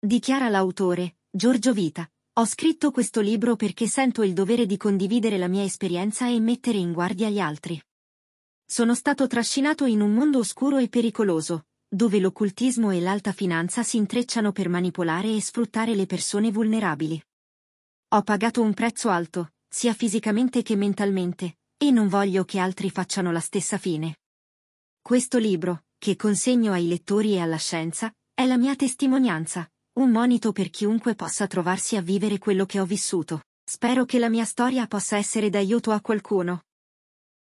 Dichiara l'autore, Giorgio Vita. Ho scritto questo libro perché sento il dovere di condividere la mia esperienza e mettere in guardia gli altri. Sono stato trascinato in un mondo oscuro e pericoloso, dove l'occultismo e l'alta finanza si intrecciano per manipolare e sfruttare le persone vulnerabili. Ho pagato un prezzo alto, sia fisicamente che mentalmente, e non voglio che altri facciano la stessa fine. Questo libro, che consegno ai lettori e alla scienza, è la mia testimonianza, un monito per chiunque possa trovarsi a vivere quello che ho vissuto. Spero che la mia storia possa essere d'aiuto a qualcuno.